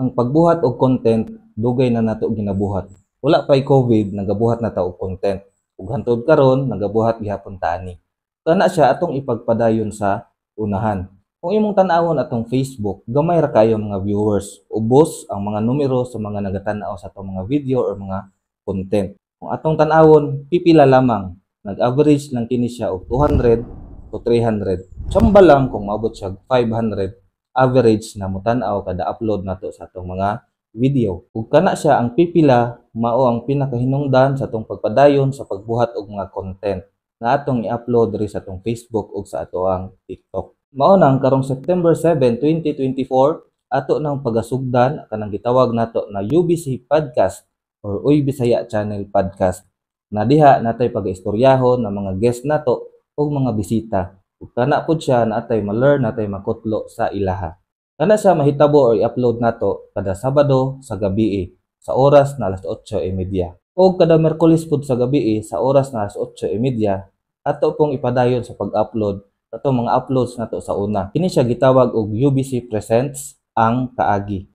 ang pagbuhat og content dugay na nato ginabuhat. Wala pay COVID nagabuhat na ta og content. Ug hantod karon nagabuhat gihapon ta ani. Kana siya atong ipagpadayon sa unahan. Kung imong tan-awon atong Facebook, gamay ra kayo mga viewers. Ubos ang mga numero sa mga nagatanaw sa atong mga video or mga content. Kung atong tan-awon, pipila lamang. Nag-average lang kini siya og 200 to 300. Tsamba lang kung maabot siya 500 average na mutanaw kada upload nato sa atong mga video. Ug kana siya ang pipila mao ang pinakahinungdan sa atong pagpadayon sa pagbuhat og mga content na atong i-upload diri sa atong Facebook ug sa atoang TikTok. Mao nang karong September 7, 2024, ato nang pagasugdan kanang gitawag nato na UBC Podcast or Uy Bisaya Channel Podcast na diha natay pag-istoryahon ng mga guest nato ug mga bisita kana pud siya naatay ma-learn natay makutlo sa ilaha. Kana siya mahitabo or i-upload nato kada Sabado sa gabi eh, sa oras na alas 8:30. E o kada Merkulis pud sa gabi eh, sa oras na alas 8:30 e ato pong ipadayon sa pag-upload ato mga uploads nato sa una. Kini siya gitawag og UBC Presents ang kaagi.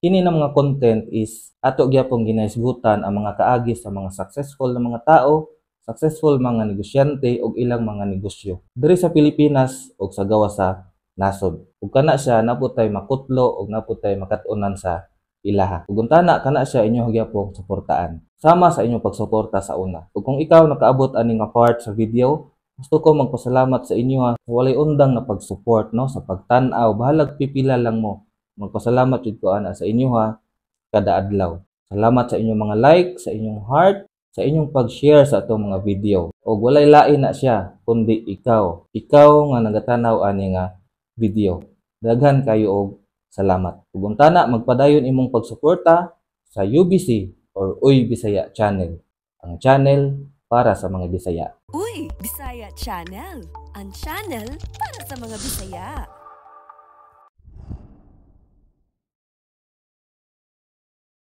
Kini na mga content is ato gyapon ginaisgutan ang mga kaagi sa mga successful na mga tao successful mga negosyante ug ilang mga negosyo diri sa Pilipinas ug sa gawa sa nasod. Ug kana siya naputay makutlo ug naputay makatunan sa ilaha. Ug untana kana siya inyo gyapong suportaan. Sama sa inyong pagsuporta sa una. Ug kung ikaw nakaabot ani nga part sa video, gusto ko magpasalamat sa inyo ha. Walay undang na pag-support no sa pagtan-aw. Bahalag pipila lang mo. Magpasalamat jud ko ana sa inyo ha kada adlaw. Salamat sa inyong mga like, sa inyong heart, sa inyong pag-share sa atong mga video. O walay lain na siya, kundi ikaw. Ikaw nga nagatanaw ani nga video. Daghan kayo og salamat. Ug na, magpadayon imong pagsuporta sa UBC or Uy Bisaya channel. Ang channel para sa mga Bisaya. Uy, Bisaya Channel. Ang channel para sa mga Bisaya.